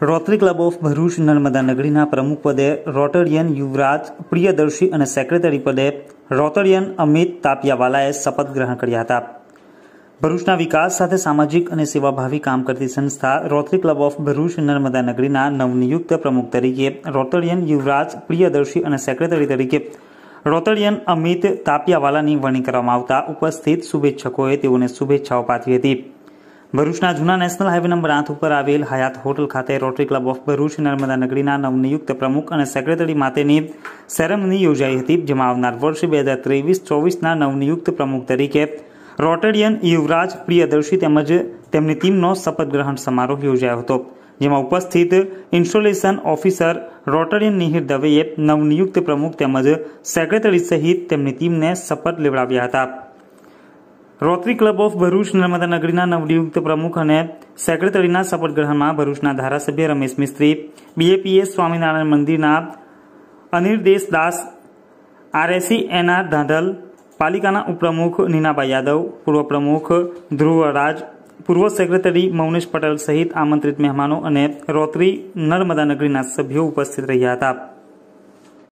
rotary Club of Bharuch Narmada નગરીના પ્રમુખ પદે રોટરિયન યુવરાજ પ્રિયદર્શી અને સેક્રેટરી પદે રોટરિયન અમિત તાપિયાવાલાએ શપથ ગ્રહણ કર્યા હતા ભરૂચના વિકાસ સાથે સામાજિક અને સેવાભાવી કામ કરતી સંસ્થા Rotary Club of Bharuch Narmada નગરીના નવનિયુક્ત પ્રમુખ તરીકે રોટરિયન યુવરાજ પ્રિયદર્શી અને સેક્રેટરી તરીકે રોટરિયન અમિત તાપિયાવાલાની વરણી કરવામાં આવતા ઉપસ્થિત શુભેચ્છકોએ તેઓને શુભેચ્છાઓ પાઠવી હતી ભરૂચના જૂના નેશનલ હાઈવે નંબર આઠ ઉપર આવેલ હયાત હોટલ ખાતે Rotary Club of Bharuch Narmada નગરીના નવનિયુક્ત પ્રમુખ અને સેક્રેટરી માટેની સેરેમની યોજાઈ હતી જેમાં આવનાર વર્ષ બે હજાર ત્રેવીસ ચોવીસના નવનિયુક્ત પ્રમુખ તરીકે રોટરિયન યુવરાજ પ્રિયદર્શી તેમજ તેમની ટીમનો શપથ ગ્રહણ સમારોહ યોજાયો હતો જેમાં ઉપસ્થિત ઇન્સ્ટોલેશન ઓફિસર રોટરિયન નિહિર દવેએ નવનિયુક્ત પ્રમુખ તેમજ સેક્રેટરી સહિત તેમની ટીમને શપથ લેવડાવ્યા હતા Rotary Club of Bharuch Narmada નગરીના નવનિયુક્ત પ્રમુખ અને સેક્રેટરીના શપથ ગ્રહણમાં ભરૂચના ધારાસભ્ય રમેશ મિસ્ત્રી બીએપીએસ સ્વામિનારાયણ મંદિરના અનિર્દેશ દાસ આરએસી એનઆર ધાંધલ પાલિકાના ઉપપ્રમુખ નીનાભાઈ યાદવ પૂર્વ પ્રમુખ ધ્રુવરાજ પૂર્વ સેક્રેટરી મૌનેશ પટેલ સહિત આમંત્રિત મહેમાનો અને રોટરી નર્મદા નગરીના સભ્યો ઉપસ્થિત રહ્યા હતા